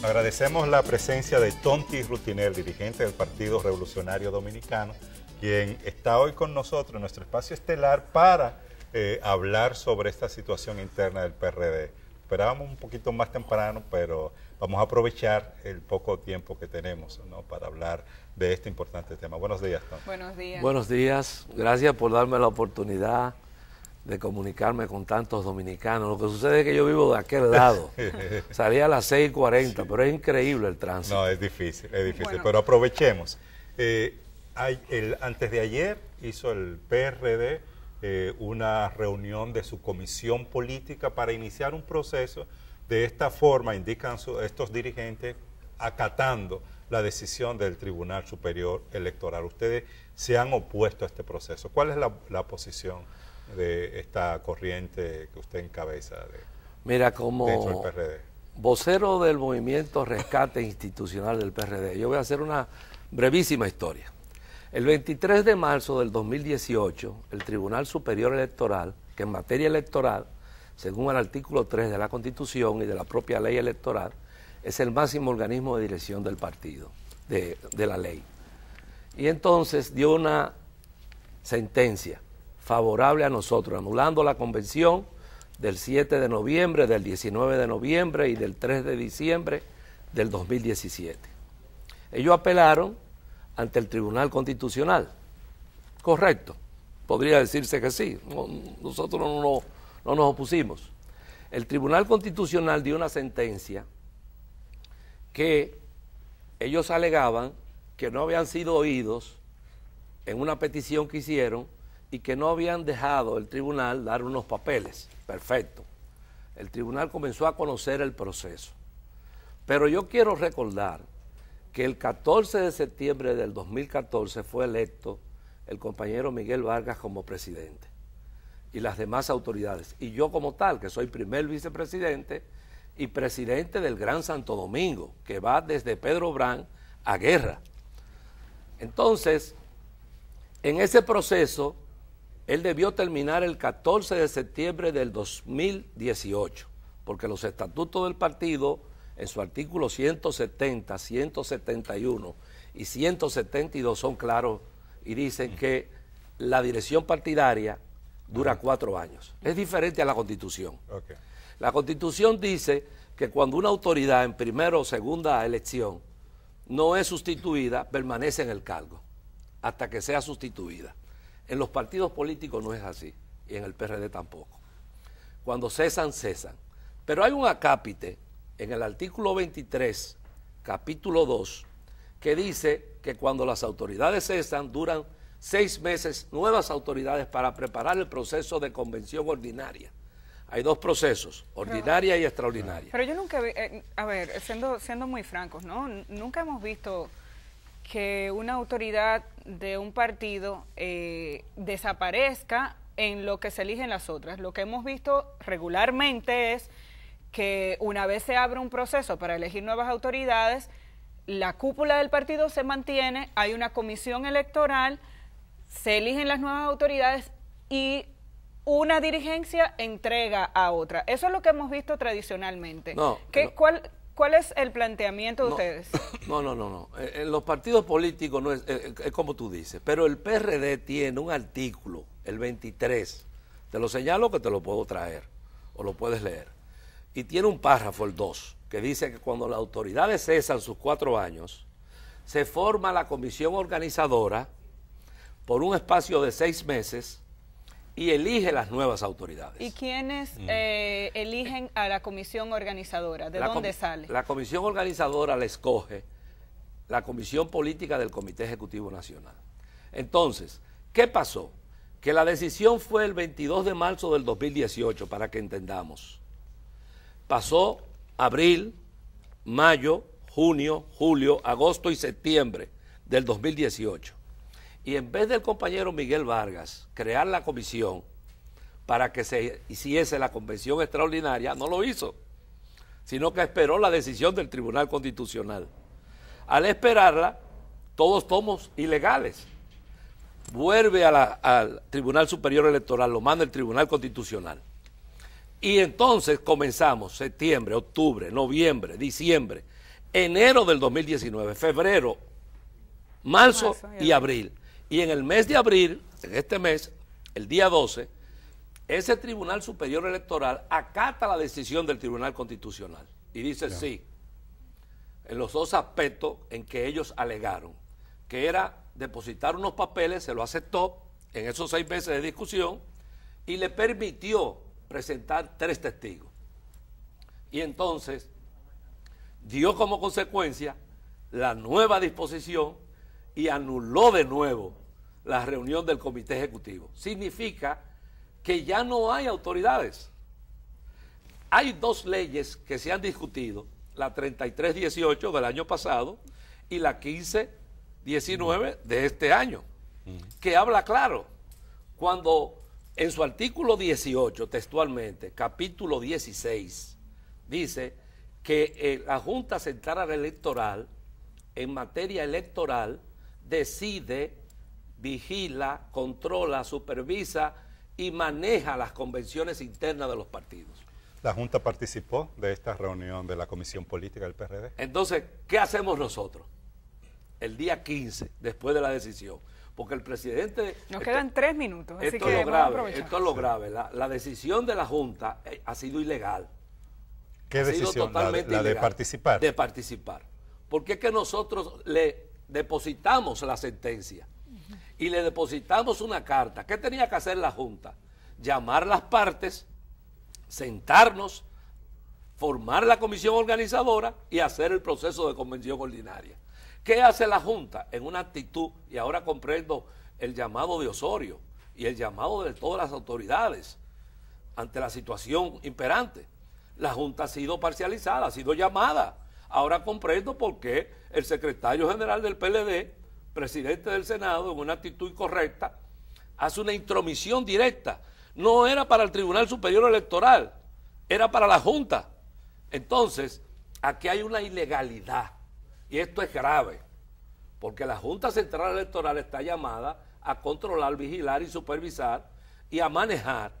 Agradecemos la presencia de Tonti Rutiner, dirigente del Partido Revolucionario Dominicano, quien está hoy con nosotros en nuestro espacio estelar para eh, hablar sobre esta situación interna del PRD. Esperábamos un poquito más temprano, pero vamos a aprovechar el poco tiempo que tenemos para hablar de este importante tema. Buenos días, Tonti. Buenos días. Buenos días. Gracias por darme la oportunidad de comunicarme con tantos dominicanos. Lo que sucede es que yo vivo de aquel lado. Salía a las 6.40, pero es increíble el tránsito. No, es difícil, es difícil. Pero aprovechemos. Eh, antes de ayer hizo el PRD eh, una reunión de su comisión política para iniciar un proceso. De esta forma, indican estos dirigentes, acatando la decisión del Tribunal Superior Electoral. Ustedes se han opuesto a este proceso. ¿Cuál es la, la posición? de esta corriente que usted encabeza de, Mira, como del PRD? vocero del movimiento Rescate Institucional del PRD, yo voy a hacer una brevísima historia. El 23 de marzo del 2018, el Tribunal Superior Electoral, que en materia electoral, según el artículo 3 de la Constitución y de la propia ley electoral, es el máximo organismo de dirección del partido, de la ley. Y entonces dio una sentencia favorable a nosotros, anulando la convención del 7 de noviembre, del 19 de noviembre y del 3 de diciembre del 2017. Ellos apelaron ante el Tribunal Constitucional. Correcto, podría decirse que sí, nosotros no, nos opusimos. El Tribunal Constitucional dio una sentencia que ellos alegaban que no habían sido oídos en una petición que hicieron y que no habían dejado el tribunal dar unos papeles. Perfecto. El tribunal comenzó a conocer el proceso. Pero yo quiero recordar que el 14 de septiembre del 2014 fue electo el compañero Miguel Vargas como presidente y las demás autoridades. Y yo como tal, que soy primer vicepresidente y presidente del Gran Santo Domingo, que va desde Pedro Brán a Guerra. Entonces, en ese proceso él debió terminar el 14 de septiembre del 2018, porque los estatutos del partido, en su artículo 170, 171 y 172 son claros y dicen que la dirección partidaria dura cuatro años. Es diferente a la constitución. La constitución dice que cuando una autoridad en primera o segunda elección no es sustituida, permanece en el cargo hasta que sea sustituida. En los partidos políticos no es así, y en el PRD tampoco. Cuando cesan, cesan. Pero hay un acápite en el artículo 23, capítulo 2, que dice que cuando las autoridades cesan, duran seis meses nuevas autoridades para preparar el proceso de convención ordinaria. Hay dos procesos, ordinaria y extraordinaria. Pero yo nunca, vi, eh, a ver, siendo, siendo muy francos, ¿no? Nunca hemos visto que una autoridad de un partido eh, desaparezca en lo que se eligen las otras. Lo que hemos visto regularmente es que una vez se abre un proceso para elegir nuevas autoridades, la cúpula del partido se mantiene, hay una comisión electoral, se eligen las nuevas autoridades y una dirigencia entrega a otra. Eso es lo que hemos visto tradicionalmente. ¿Qué, ¿Cuál es el planteamiento de ustedes? No, no, no, no. En eh, eh, los partidos políticos no es, es, eh, como tú dices, pero el PRD tiene un artículo, el 23. Te lo señalo que te lo puedo traer o lo puedes leer. Y tiene un párrafo, el 2, que dice que cuando las autoridades cesan sus cuatro años, se forma la comisión organizadora por un espacio de seis meses y elige las nuevas autoridades. ¿Y quiénes mm. eh, eligen a la comisión organizadora? ¿De dónde sale? La comisión organizadora la escoge la comisión política del Comité Ejecutivo Nacional. Entonces, ¿qué pasó? Que la decisión fue el 22 de marzo del 2018, para que entendamos. Pasó abril, mayo, junio, julio, agosto y septiembre del 2018. Y en vez del compañero Miguel Vargas crear la comisión para que se hiciese la convención extraordinaria, no lo hizo, sino que esperó la decisión del Tribunal Constitucional. Al esperarla, todos tomos ilegales. Vuelve al Tribunal Superior Electoral, lo manda el Tribunal Constitucional. Y entonces comenzamos septiembre, octubre, noviembre, diciembre, enero del 2019, febrero, marzo y abril. Y en el mes de abril, en este mes, el día 12, ese Tribunal Superior Electoral acata la decisión del Tribunal Constitucional y dice sí en los dos aspectos en que ellos alegaron, que era depositar unos papeles, se lo aceptó en esos seis meses de discusión y le permitió presentar tres testigos. Y entonces dio como consecuencia la nueva disposición y anuló de nuevo la reunión del comité ejecutivo. Significa que ya no hay autoridades. Hay dos leyes que se han discutido, la 3318 del año pasado y la 1519 de este año, que habla claro, cuando en su artículo 18, textualmente, capítulo 16, dice que eh, la Junta Central Electoral, en materia electoral, decide, vigila, controla, supervisa y maneja las convenciones internas de los partidos. La Junta participó de esta reunión de la Comisión Política del PRD. Entonces, ¿qué hacemos nosotros? El día 15, después de la decisión. Porque el presidente... Nos quedan tres minutos. Así esto, que es lo grave, esto es lo grave. La, decisión de la Junta eh, ha sido ilegal. ¿Qué ha decisión? Sido totalmente la, de, de participar. De participar. Porque es que nosotros le depositamos la sentencia y le depositamos una carta. ¿Qué tenía que hacer la Junta? Llamar las partes, sentarnos, formar la comisión organizadora y hacer el proceso de convención ordinaria. ¿Qué hace la Junta? En una actitud, y ahora comprendo el llamado de Osorio y el llamado de todas las autoridades ante la situación imperante. La Junta ha sido parcializada, ha sido llamada Ahora comprendo por qué el secretario general del PLD, presidente del Senado, en una actitud incorrecta, hace una intromisión directa. No era para el Tribunal Superior Electoral, era para la Junta. Entonces, aquí hay una ilegalidad y esto es grave, porque la Junta Central Electoral está llamada a controlar, vigilar y supervisar y a manejar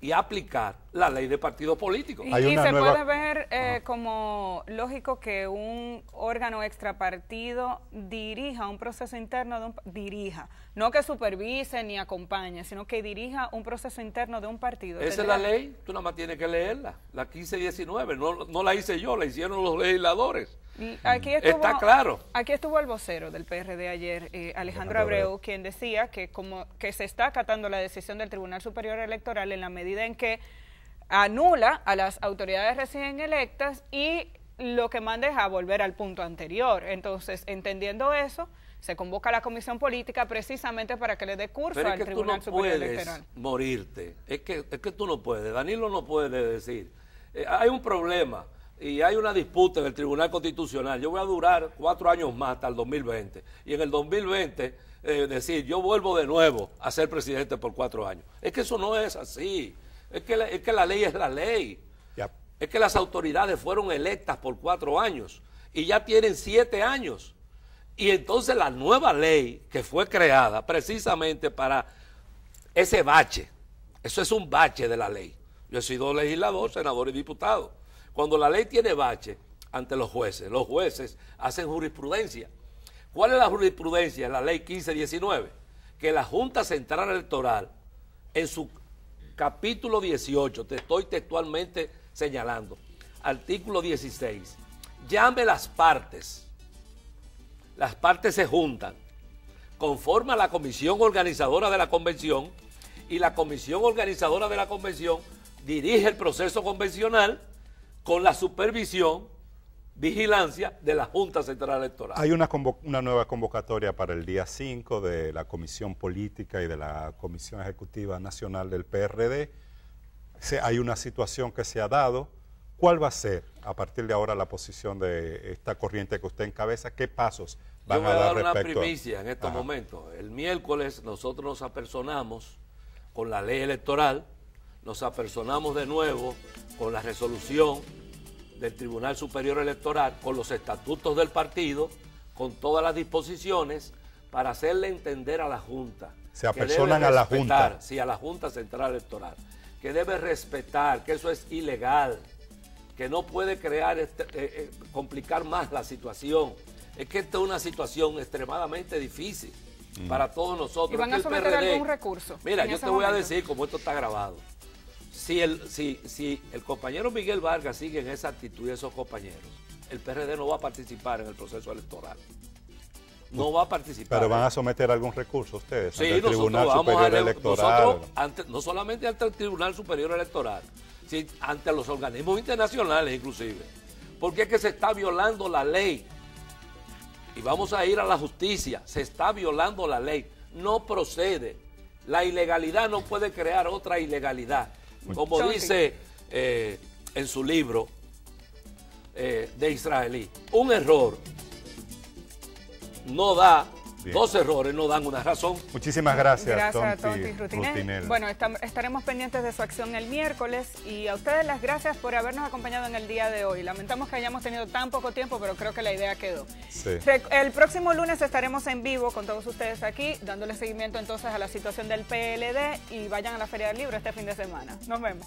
y aplicar la ley de partidos políticos. Y, se puede ver eh, como lógico que un órgano extrapartido dirija un proceso interno, de un, dirija, no que supervise ni acompañe, sino que dirija un proceso interno de un partido. Esa es la ley, tú nada más tienes que leerla, la 1519, no, no la hice yo, la hicieron los legisladores. aquí Está claro. Aquí estuvo el vocero del PRD ayer, eh, Alejandro Abreu, quien decía que como que se está acatando la decisión del Tribunal Superior Electoral en la medida en que anula a las autoridades recién electas y lo que manda es a volver al punto anterior. Entonces, entendiendo eso, se convoca la comisión política precisamente para que le dé curso Pero es que tú no puedes Morirte, es que, es que tú no puedes, Danilo no puede decir. Eh, hay un problema y hay una disputa en el Tribunal Constitucional. Yo voy a durar cuatro años más hasta el 2020. Y en el 2020 eh, decir, yo vuelvo de nuevo a ser presidente por cuatro años. Es que eso no es así. Es que la, ley es la ley. Es que las autoridades fueron electas por cuatro años y ya tienen siete años. Y entonces la nueva ley que fue creada precisamente para ese bache, eso es un bache de la ley. Yo he sido legislador, senador y diputado. Cuando la ley tiene bache ante los jueces, los jueces hacen jurisprudencia. ¿Cuál es la jurisprudencia? La ley 1519, que la Junta Central Electoral en su capítulo 18, te estoy textualmente señalando, artículo 16, llame las partes, las partes se juntan, conforma la comisión organizadora de la convención y la comisión organizadora de la convención dirige el proceso convencional con la supervisión vigilancia de la Junta Central Electoral. Hay una, nueva convocatoria para el día 5 de la Comisión Política y de la Comisión Ejecutiva Nacional del PRD. hay una situación que se ha dado. ¿Cuál va a ser a partir de ahora la posición de esta corriente que usted encabeza? ¿Qué pasos van a, dar a dar una primicia en estos momento. momentos. El miércoles nosotros nos apersonamos con la ley electoral, nos apersonamos de nuevo con la resolución del Tribunal Superior Electoral con los estatutos del partido, con todas las disposiciones para hacerle entender a la Junta. Se apersonan a la Junta. Sí, a la Junta Central Electoral. Que debe respetar, que eso es ilegal, que no puede crear, este, eh, eh, complicar más la situación. Es que esta es una situación extremadamente difícil mm. para todos nosotros. ¿Y van a someter algún recurso? Mira, yo te voy a decir, como esto está grabado, si el, si, el compañero Miguel Vargas sigue en esa actitud de esos compañeros, el PRD no va a participar en el proceso electoral. No pues, va a participar. Pero van a someter algún recurso ustedes ante Tribunal Superior Electoral. Nosotros, no solamente ante el Tribunal Superior Electoral, sino ante los organismos internacionales inclusive. Porque es que se está violando la ley. Y vamos a ir a la justicia. Se está violando la ley. No procede. La ilegalidad no puede crear otra ilegalidad. Pues, como dice eh, en su libro eh, de Israelí, un error no da Dos errores no dan una razón. Muchísimas gracias, gracias a Tonti Rutinel. Bueno, estaremos pendientes de su acción el miércoles y a ustedes las gracias por habernos acompañado en el día de hoy. Lamentamos que hayamos tenido tan poco tiempo, pero creo que la idea quedó. El próximo lunes estaremos en vivo con todos ustedes aquí, dándole seguimiento entonces a la situación del PLD y vayan a la Feria del Libro este fin de semana. Nos vemos.